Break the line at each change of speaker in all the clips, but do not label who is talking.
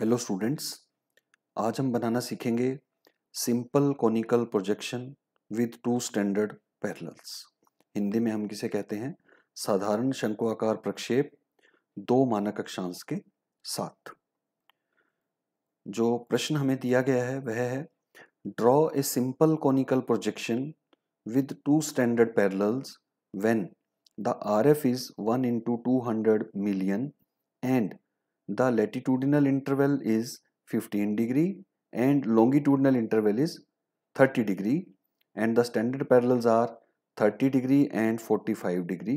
hello students आज हम बनाना सीखेंगे simple conical projection with two standard parallels Hindi में हम किसे कहते हैं साधारण शंकुआकार प्रक्षेप दो मानक अक्षांश के साथ जो प्रश्न हमें दिया गया है वह है draw a simple conical projection with two standard parallels when the RF is one into two hundred million and the latitudinal interval is 15 degree and longitudinal interval is 30 degree and the standard parallels are 30 degree and 45 degree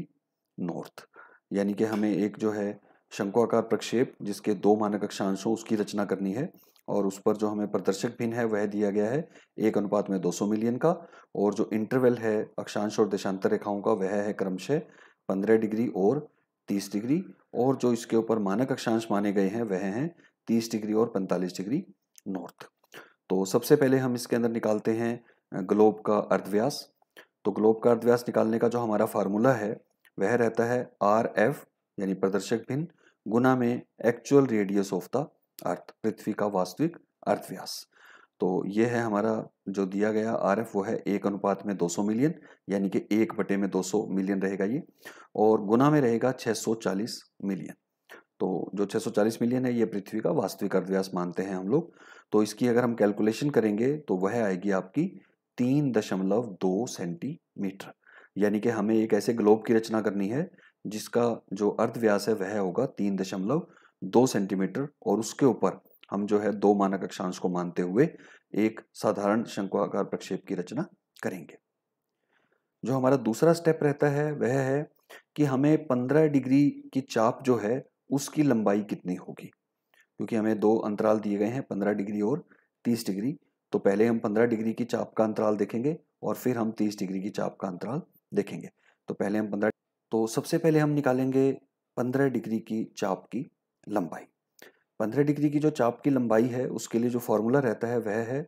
north यानी कि हमें एक जो है शंकुआकार प्रक्षेप जिसके दो मानक अक्षांशों उसकी रचना करनी है और उस पर जो हमें प्रदर्शक भिन्न है वह दिया गया है एक अनुपात में 200 मिलियन का और जो इंटरवल है अक्षांश और देशांतर रेखाओं का वह है क्रमशः 15 डिग्री और तीस डिग्री और जो इसके ऊपर मानक अक्षांश माने गए हैं वह हैं तीस डिग्री और पैंतालीस डिग्री नॉर्थ तो सबसे पहले हम इसके अंदर निकालते हैं ग्लोब का अर्धव्यास तो ग्लोब का अर्धव्यास निकालने का जो हमारा फार्मूला है वह रहता है आर एफ यानी प्रदर्शक भिन्न गुना में actual radius of the earth पृथ्वी का वास्तविक अर्थव्यास तो ये है हमारा जो दिया गया आर एफ वो है एक अनुपात में 200 मिलियन यानी कि एक बटे में 200 मिलियन रहेगा ये और गुना में रहेगा 640 मिलियन तो जो 640 मिलियन है ये पृथ्वी का वास्तविक अर्धव्यास मानते हैं हम लोग तो इसकी अगर हम कैलकुलेशन करेंगे तो वह आएगी आपकी तीन दशमलव दो सेंटीमीटर यानी कि हमें एक ऐसे ग्लोब की रचना करनी है जिसका जो अर्धव्यास है वह होगा तीन दशमलव दो सेंटीमीटर और उसके ऊपर हम जो है दो मानक अक्षांश को मानते हुए एक साधारण शंकुआकार प्रक्षेप की रचना करेंगे जो हमारा दूसरा स्टेप रहता है वह है कि हमें 15 डिग्री की चाप जो है उसकी लंबाई कितनी होगी क्योंकि हमें दो अंतराल दिए गए हैं 15 डिग्री और 30 डिग्री तो पहले हम 15 डिग्री की चाप का अंतराल देखेंगे और फिर हम 30 डिग्री की चाप का अंतराल देखेंगे तो पहले हम 15 तो सबसे पहले हम निकालेंगे 15 डिग्री की चाप की लंबाई पंद्रह डिग्री की जो चाप की लंबाई है उसके लिए जो फॉर्मूला रहता है वह है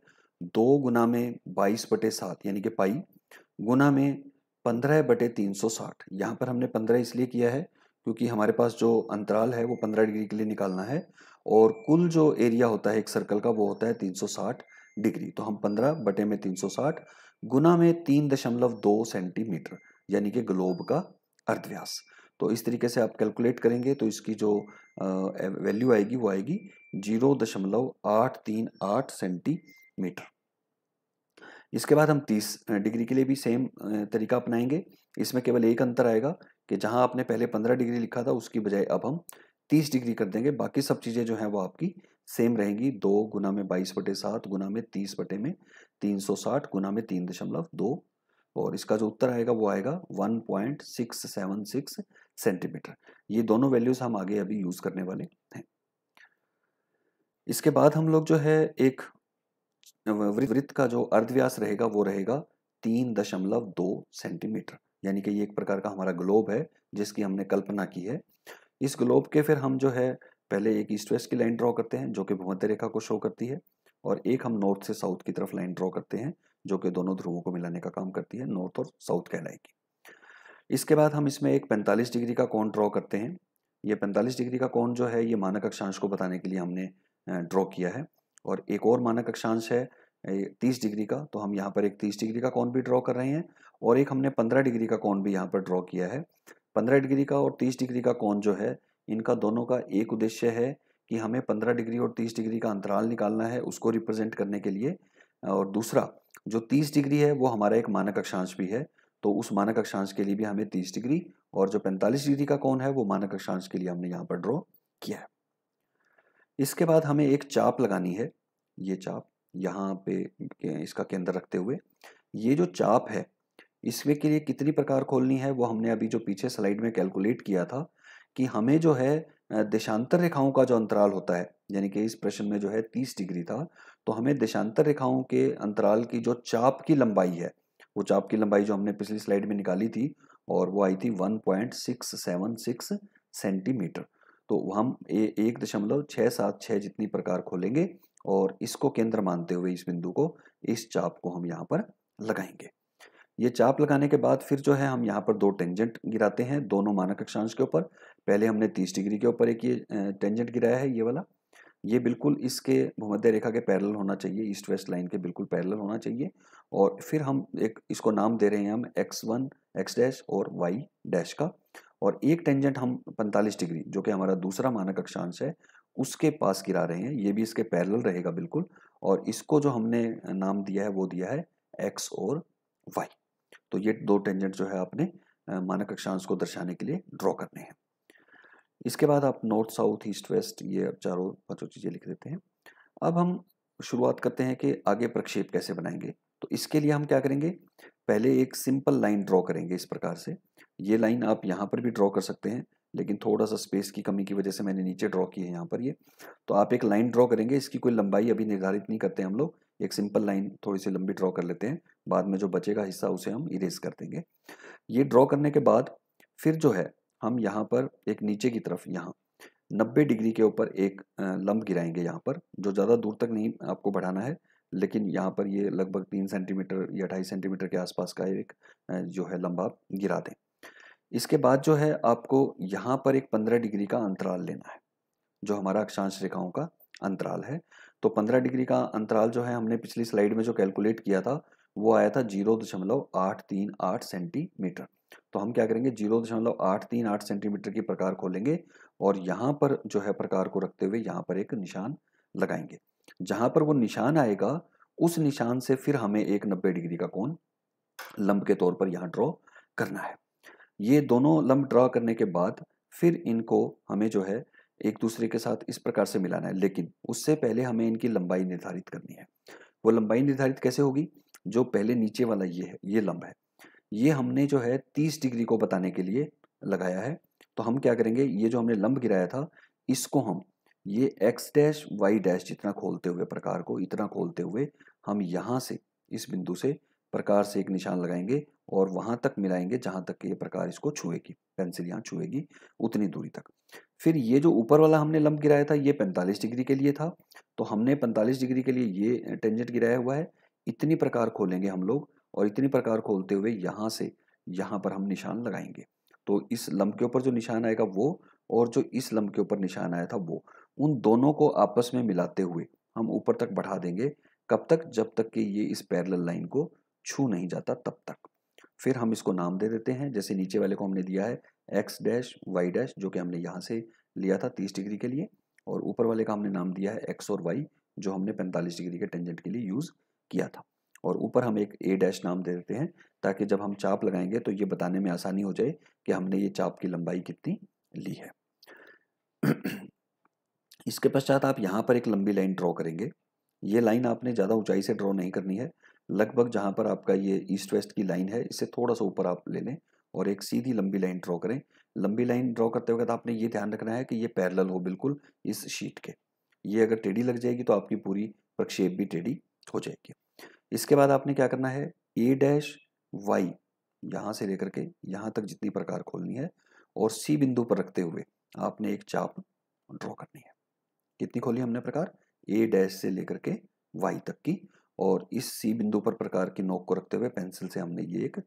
दो गुना में बाईस बटे सात यानी कि पाई गुना में पंद्रह बटे तीन सौ साठ यहाँ पर हमने पंद्रह इसलिए किया है क्योंकि हमारे पास जो अंतराल है वो पंद्रह डिग्री के लिए निकालना है और कुल जो एरिया होता है एक सर्कल का वो होता है तीन सौ साठ डिग्री तो हम पंद्रह बटे में तीन सौ साठ गुना में तीन दशमलव दो सेंटीमीटर यानी कि ग्लोब का अर्धव्यास तो इस तरीके से आप कैलकुलेट करेंगे तो इसकी जो वैल्यू आएगी वो आएगी जीरो दशमलव आठ तीन आठ सेंटीमीटर इसके बाद हम तीस डिग्री के लिए भी सेम तरीका अपनाएंगे इसमें केवल एक अंतर आएगा कि जहां आपने पहले पंद्रह डिग्री लिखा था उसकी बजाय अब हम तीस डिग्री कर देंगे बाकी सब चीज़ें जो हैं वो आपकी सेम रहेंगी दो गुना में बाईस बटे सात गुना में तीस बटे में तीन सौ साठ गुना में तीन दशमलव दो और इसका जो उत्तर आएगा वो आएगा one point six seven six centimetre ये दोनों वैल्यूज हम आगे अभी यूज करने वाले हैं इसके बाद हम लोग जो है एक वृत्त का जो अर्धव्यास रहेगा वो रहेगा तीन दशमलव दो सेंटीमीटर यानी कि ये एक प्रकार का हमारा ग्लोब है जिसकी हमने कल्पना की है इस ग्लोब के फिर हम जो है पहले एक ईस्ट वेस्ट की लाइन ड्रॉ करते हैं जो कि भूमध्य रेखा को शो करती है और एक हम नॉर्थ से साउथ की तरफ लाइन ड्रॉ करते हैं जो कि दोनों ध्रुवों को मिलाने का काम करती है नॉर्थ और साउथ कहलाएगी इसके बाद हम इसमें एक 45 डिग्री का कोण ड्रॉ करते हैं ये 45 डिग्री का कोण जो है ये मानक अक्षांश को बताने के लिए हमने ड्रॉ किया है और एक और मानक अक्षांश है तीस डिग्री का तो हम यहाँ पर एक तीस डिग्री का कौन भी ड्रॉ कर रहे हैं और एक हमने पंद्रह डिग्री का कौन भी यहाँ पर ड्रॉ किया है पंद्रह डिग्री का और तीस डिग्री का कौन जो है इनका दोनों का एक उद्देश्य है कि हमें पंद्रह डिग्री और तीस डिग्री का अंतराल निकालना है उसको रिप्रेजेंट करने के लिए और दूसरा जो तीस डिग्री है वो हमारा एक मानक अक्षांश भी है तो उस मानक अक्षांश के लिए भी हमें तीस डिग्री और जो पैंतालीस डिग्री का कौन है वो मानक अक्षांश के लिए हमने यहाँ पर ड्रॉ किया है इसके बाद हमें एक चाप लगानी है ये चाप यहाँ पे इसका केंद्र रखते हुए ये जो चाप है इसमें के लिए कितनी प्रकार खोलनी है वो हमने अभी जो पीछे स्लाइड में कैलकुलेट किया था कि हमें जो है देशांतर रेखाओं का जो अंतराल होता है यानी कि इस प्रश्न में जो है तीस डिग्री था तो हमें देशांतर रेखाओं के अंतराल की जो चाप की लंबाई है वो चाप की लंबाई जो हमने पिछली स्लाइड में निकाली थी और वो आई थी 1.676 सेंटीमीटर तो हम ए, एक दशमलव छः सात छः जितनी प्रकार खोलेंगे और इसको केंद्र मानते हुए इस बिंदु को इस चाप को हम यहाँ पर लगाएंगे ये चाप लगाने के बाद फिर जो है हम यहाँ पर दो टेंजेंट गिराते हैं दोनों मानक अक्षांश के ऊपर पहले हमने तीस डिग्री के ऊपर एक ये टेंजेंट गिराया है ये वाला ये बिल्कुल इसके भूमध्य रेखा के पैरेलल होना चाहिए ईस्ट वेस्ट लाइन के बिल्कुल पैरेलल होना चाहिए और फिर हम एक इसको नाम दे रहे हैं हम एक्स वन एक्स डैश और वाई डैश का और एक टेंजेंट हम 45 डिग्री जो कि हमारा दूसरा मानक अक्षांश है उसके पास गिरा रहे हैं ये भी इसके पैरेलल रहेगा बिल्कुल और इसको जो हमने नाम दिया है वो दिया है एक्स और वाई तो ये दो टेंजेंट जो है आपने मानक अक्षांश को दर्शाने के लिए ड्रॉ करने हैं इसके बाद आप नॉर्थ साउथ ईस्ट वेस्ट ये चारों पांचों चीज़ें लिख देते हैं अब हम शुरुआत करते हैं कि आगे प्रक्षेप कैसे बनाएंगे तो इसके लिए हम क्या करेंगे पहले एक सिंपल लाइन ड्रॉ करेंगे इस प्रकार से ये लाइन आप यहाँ पर भी ड्रॉ कर सकते हैं लेकिन थोड़ा सा स्पेस की कमी की वजह से मैंने नीचे ड्रॉ की है यहाँ पर ये तो आप एक लाइन ड्रॉ करेंगे इसकी कोई लंबाई अभी निर्धारित नहीं करते हम लोग एक सिंपल लाइन थोड़ी सी लंबी ड्रॉ कर लेते हैं बाद में जो बचेगा हिस्सा उसे हम इरेज कर देंगे ये ड्रॉ करने के बाद फिर जो है हम यहाँ पर एक नीचे की तरफ यहाँ 90 डिग्री के ऊपर एक लंब गिराएंगे यहाँ पर जो ज़्यादा दूर तक नहीं आपको बढ़ाना है लेकिन यहाँ पर ये लगभग तीन सेंटीमीटर या ढाई सेंटीमीटर के आसपास का एक जो है लंबा आप गिरा दें इसके बाद जो है आपको यहाँ पर एक पंद्रह डिग्री का अंतराल लेना है जो हमारा अक्षांश रेखाओं का अंतराल है तो पंद्रह डिग्री का अंतराल जो है हमने पिछली स्लाइड में जो कैलकुलेट किया था वो आया था जीरो दशमलव आठ तीन आठ सेंटीमीटर तो हम क्या करेंगे जीरो दशमलव आठ तीन आठ सेंटीमीटर की प्रकार खोलेंगे और यहाँ पर जो है प्रकार को रखते हुए यहाँ पर एक निशान लगाएंगे जहाँ पर वो निशान आएगा उस निशान से फिर हमें एक नब्बे डिग्री का कोण लंब के तौर पर यहाँ ड्रॉ करना है ये दोनों लंब ड्रॉ करने के बाद फिर इनको हमें जो है एक दूसरे के साथ इस प्रकार से मिलाना है लेकिन उससे पहले हमें इनकी लंबाई निर्धारित करनी है वो लंबाई निर्धारित कैसे होगी जो पहले नीचे वाला ये है ये लंब है ये हमने जो है तीस डिग्री को बताने के लिए लगाया है तो हम क्या करेंगे ये जो हमने लंब गिराया था इसको हम ये एक्स डैश वाई डैश जितना खोलते हुए प्रकार को इतना खोलते हुए हम यहाँ से इस बिंदु से प्रकार से एक निशान लगाएंगे और वहाँ तक मिलाएंगे जहाँ तक ये प्रकार इसको छुएगी पेंसिल यहाँ छुएगी उतनी दूरी तक फिर ये जो ऊपर वाला हमने लंब गिराया था ये 45 डिग्री के लिए था तो हमने 45 डिग्री के लिए ये टेंजेंट गिराया हुआ है इतनी प्रकार खोलेंगे हम लोग और इतनी प्रकार खोलते हुए यहाँ से यहाँ पर हम निशान लगाएंगे तो इस लम्ब के ऊपर जो निशान आएगा वो और जो इस लम्ब के ऊपर निशान आया था वो उन दोनों को आपस में मिलाते हुए हम ऊपर तक बढ़ा देंगे कब तक जब तक कि ये इस पैरेलल लाइन को छू नहीं जाता तब तक फिर हम इसको नाम दे देते हैं जैसे नीचे वाले को हमने दिया है एक्स डैश वाई डैश जो कि हमने यहाँ से लिया था तीस डिग्री के लिए और ऊपर वाले का हमने नाम दिया है एक्स और वाई जो हमने पैंतालीस डिग्री के टेंजेंट के लिए यूज़ किया था और ऊपर हम एक ए डैश नाम दे देते हैं ताकि जब हम चाप लगाएंगे तो ये बताने में आसानी हो जाए कि हमने ये चाप की लंबाई कितनी ली है इसके पश्चात आप यहाँ पर एक लंबी लाइन ड्रॉ करेंगे ये लाइन आपने ज़्यादा ऊंचाई से ड्रॉ नहीं करनी है लगभग जहाँ पर आपका ये ईस्ट वेस्ट की लाइन है इससे थोड़ा सा ऊपर आप ले लें और एक सीधी लंबी लाइन ड्रॉ करें लंबी लाइन ड्रॉ करते वक्त आपने ये ध्यान रखना है कि ये पैरेलल हो बिल्कुल इस शीट के ये अगर टेढ़ी लग जाएगी तो आपकी पूरी प्रक्षेप भी टेढ़ी हो जाएगी इसके बाद आपने क्या करना है ए डैश वाई यहाँ से लेकर के यहाँ तक जितनी प्रकार खोलनी है और सी बिंदु पर रखते हुए आपने एक चाप ड्रॉ करनी है कितनी खोली हमने प्रकार ए डैश से लेकर के वाई तक की और इस सी बिंदु पर प्रकार की नोक को रखते हुए पेंसिल से हमने ये एक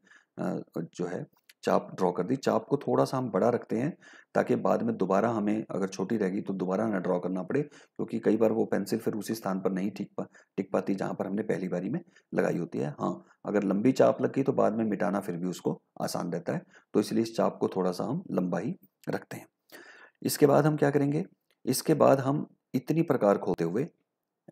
जो है चाप ड्रॉ कर दी चाप को थोड़ा सा हम बड़ा रखते हैं ताकि बाद में दोबारा हमें अगर छोटी रहेगी तो दोबारा ना ड्रॉ करना पड़े क्योंकि कई बार वो पेंसिल फिर उसी स्थान पर नहीं टिक पा टिक पाती जहाँ पर हमने पहली बारी में लगाई होती है हाँ अगर लंबी चाप लग गई तो बाद में मिटाना फिर भी उसको आसान रहता है तो इसलिए इस चाप को थोड़ा सा हम लंबा ही रखते हैं इसके बाद हम क्या करेंगे इसके बाद हम इतनी प्रकार खोलते हुए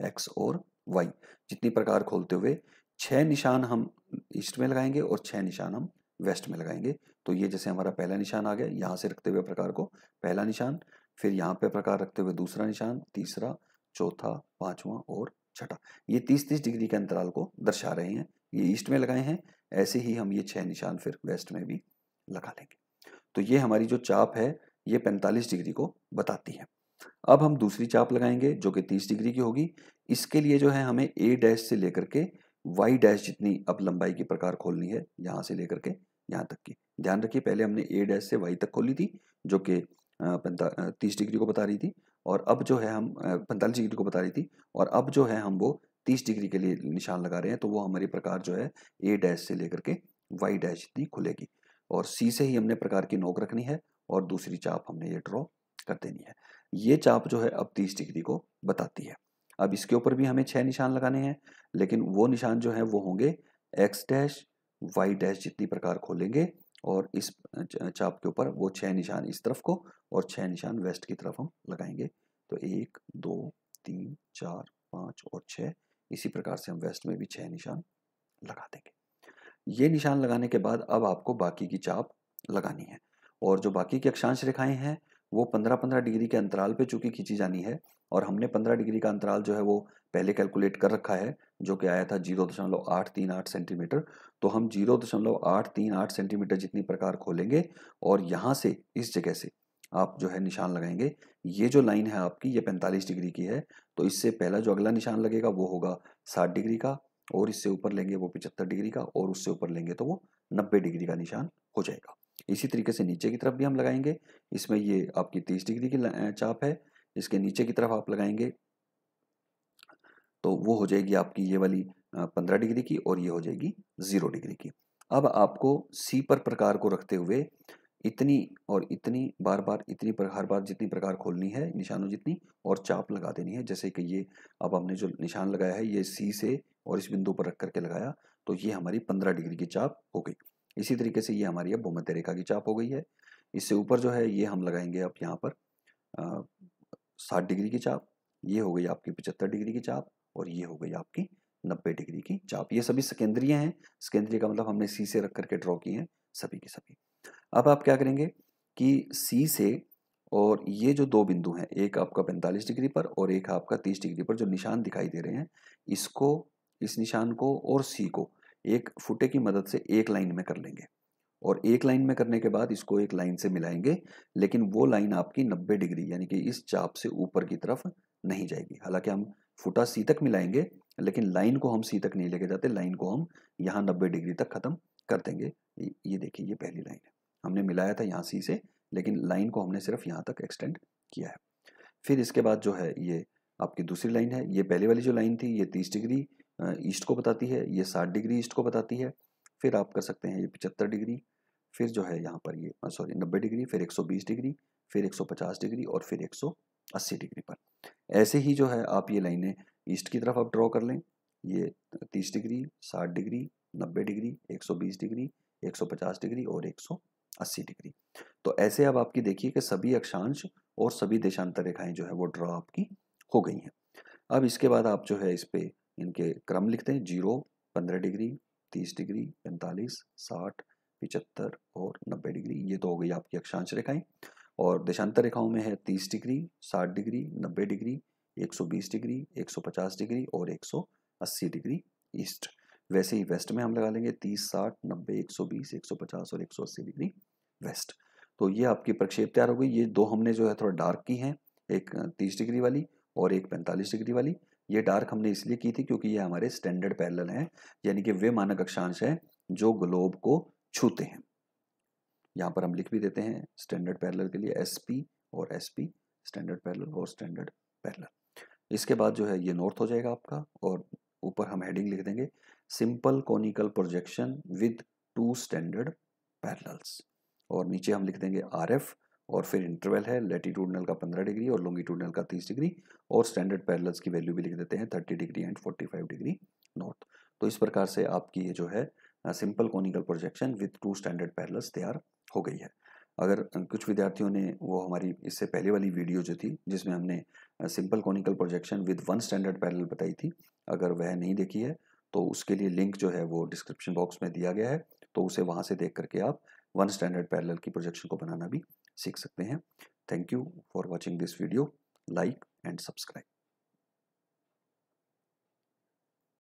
एक्स और वाई जितनी प्रकार खोलते हुए छः निशान हम ईस्ट में लगाएंगे और छः निशान हम वेस्ट में लगाएंगे तो ये जैसे हमारा पहला निशान आ गया यहाँ से रखते हुए प्रकार को पहला निशान फिर यहाँ पे प्रकार रखते हुए दूसरा निशान तीसरा चौथा पांचवा और छठा ये तीस तीस डिग्री के अंतराल को दर्शा रहे हैं ये ईस्ट में लगाए हैं ऐसे ही हम ये छह निशान फिर वेस्ट में भी लगा लेंगे तो ये हमारी जो चाप है ये पैंतालीस डिग्री को बताती है अब हम दूसरी चाप लगाएंगे जो कि तीस डिग्री की होगी इसके लिए जो है हमें ए डैश से लेकर के वाई डैश जितनी अब लंबाई के प्रकार खोलनी है यहाँ से लेकर के यहाँ तक की ध्यान रखिए पहले हमने ए डैश से वाई तक खोली थी जो कि तीस डिग्री को बता रही थी और अब जो है हम पैंतालीस डिग्री को बता रही थी और अब जो है हम वो तीस डिग्री के लिए निशान लगा रहे हैं तो वो हमारी प्रकार जो है ए डैश से लेकर के वाई डैश जितनी खुलेगी और सी से ही हमने प्रकार की नोक रखनी है और दूसरी चाप हमने ये ड्रॉ कर देनी है ये चाप जो है अब तीस डिग्री को बताती है अब इसके ऊपर भी हमें छह निशान लगाने हैं लेकिन वो निशान जो है वो होंगे एक्स डैश वाई डैश जितनी प्रकार खोलेंगे और इस चाप के ऊपर वो छह निशान इस तरफ को और छह निशान वेस्ट की तरफ हम लगाएंगे तो एक दो तीन चार पाँच और छः इसी प्रकार से हम वेस्ट में भी छः निशान लगा देंगे ये निशान लगाने के बाद अब आपको बाकी की चाप लगानी है और जो बाकी की अक्षांश रेखाएं हैं वो पंद्रह पंद्रह डिग्री के अंतराल पे चूंकि खींची जानी है और हमने पंद्रह डिग्री का अंतराल जो है वो पहले कैलकुलेट कर रखा है जो कि आया था जीरो दशमलव आठ तीन आठ सेंटीमीटर तो हम जीरो दशमलव आठ तीन आठ सेंटीमीटर जितनी प्रकार खोलेंगे और यहाँ से इस जगह से आप जो है निशान लगाएंगे ये जो लाइन है आपकी ये पैंतालीस डिग्री की है तो इससे पहला जो अगला निशान लगेगा वो होगा साठ डिग्री का और इससे ऊपर लेंगे वो पिचहत्तर डिग्री का और उससे ऊपर लेंगे तो वो नब्बे डिग्री का निशान हो जाएगा इसी तरीके से नीचे की तरफ भी हम लगाएंगे इसमें ये आपकी तीस डिग्री की चाप है इसके नीचे की तरफ आप लगाएंगे तो वो हो जाएगी आपकी ये वाली पंद्रह डिग्री की और ये हो जाएगी ज़ीरो डिग्री की अब आपको सी पर प्रकार को रखते हुए इतनी और इतनी बार बार इतनी हर बार जितनी प्रकार खोलनी है निशानों जितनी और चाप लगा देनी है जैसे कि ये अब हमने जो निशान लगाया है ये सी से और इस बिंदु पर रख करके लगाया तो ये हमारी पंद्रह डिग्री की चाप हो गई इसी तरीके से ये हमारी अब भूमध्य रेखा की चाप हो गई है इससे ऊपर जो है ये हम लगाएंगे अब यहाँ पर साठ डिग्री की चाप ये हो गई आपकी पचहत्तर डिग्री की चाप और ये हो गई आपकी नब्बे डिग्री की चाप ये सभी सकेंद्रीय हैं सकेंद्रीय का मतलब हमने सी से रख करके ड्रॉ किए हैं सभी के सभी अब आप क्या करेंगे कि सी से और ये जो दो बिंदु हैं एक आपका 45 डिग्री पर और एक आपका 30 डिग्री पर जो निशान दिखाई दे रहे हैं इसको इस निशान को और सी को एक फुटे की मदद से एक लाइन में कर लेंगे और एक लाइन में करने के बाद इसको एक लाइन से मिलाएंगे लेकिन वो लाइन आपकी 90 डिग्री यानी कि इस चाप से ऊपर की तरफ नहीं जाएगी हालांकि हम फुटा सी तक मिलाएंगे लेकिन लाइन को हम सी तक नहीं लेके जाते लाइन को हम यहाँ नब्बे डिग्री तक ख़त्म कर देंगे ये देखिए ये पहली लाइन है हमने मिलाया था यहाँ सी से लेकिन लाइन को हमने सिर्फ यहाँ तक एक्सटेंड किया है फिर इसके बाद जो है ये आपकी दूसरी लाइन है ये पहले वाली जो लाइन थी ये तीस डिग्री ईस्ट को बताती है ये साठ डिग्री ईस्ट को बताती है फिर आप कर सकते हैं ये पचहत्तर डिग्री फिर जो है यहाँ पर ये सॉरी नब्बे डिग्री फिर एक सौ बीस डिग्री फिर एक सौ पचास डिग्री और फिर एक सौ अस्सी डिग्री पर ऐसे ही जो है आप ये लाइनें ईस्ट की तरफ आप ड्रॉ कर लें ये तीस डिग्री साठ डिग्री नब्बे डिग्री एक सौ बीस डिग्री एक सौ पचास डिग्री और एक सौ अस्सी डिग्री तो ऐसे अब आपकी देखिए कि सभी अक्षांश और सभी देशांतर रेखाएं जो है वो ड्रॉ आपकी हो गई हैं अब इसके बाद आप जो है इस पर इनके क्रम लिखते हैं जीरो पंद्रह डिग्री तीस डिग्री पैंतालीस साठ पिचहत्तर और नब्बे डिग्री ये तो हो गई आपकी अक्षांश रेखाएं और देशांतर रेखाओं में है तीस डिग्री साठ डिग्री नब्बे डिग्री एक सौ बीस डिग्री एक सौ पचास डिग्री और एक सौ अस्सी डिग्री ईस्ट वैसे ही वेस्ट में हम लगा लेंगे तीस साठ नब्बे एक सौ बीस एक सौ पचास और एक सौ अस्सी डिग्री वेस्ट तो ये आपकी प्रक्षेप तैयार हो गई ये दो हमने जो है थोड़ा डार्क की हैं एक तीस डिग्री वाली और एक पैंतालीस डिग्री वाली ये डार्क हमने इसलिए की थी क्योंकि ये हमारे स्टैंडर्ड पैरेलल हैं यानी कि वे मानक अक्षांश हैं जो ग्लोब को छूते हैं यहाँ पर हम लिख भी देते हैं स्टैंडर्ड पैरेलल के लिए एस पी और एस पी स्टैंडर्ड पैरेलल और स्टैंडर्ड पैरेलल इसके बाद जो है ये नॉर्थ हो जाएगा आपका और ऊपर हम हेडिंग लिख देंगे simple conical projection with two standard parallels और नीचे हम लिख देंगे आर एफ और फिर इंटरवल है लेटीट्यूडनल का 15 डिग्री और लॉन्गिट्यूडनल का 30 डिग्री और स्टैंडर्ड पैरल्स की वैल्यू भी लिख देते हैं 30 डिग्री एंड 45 डिग्री नॉर्थ तो इस प्रकार से आपकी ये जो है simple conical projection with two standard parallels तैयार हो गई है अगर कुछ विद्यार्थियों ने वो हमारी इससे पहले वाली वीडियो जो थी जिसमें हमने simple conical projection with one standard parallel बताई थी अगर वह नहीं देखी है तो उसके लिए लिंक जो है वो डिस्क्रिप्शन बॉक्स में दिया गया है तो उसे वहाँ से देख करके आप वन स्टैंडर्ड पैरल की प्रोजेक्शन को बनाना भी सीख सकते हैं thank you for watching this video like and subscribe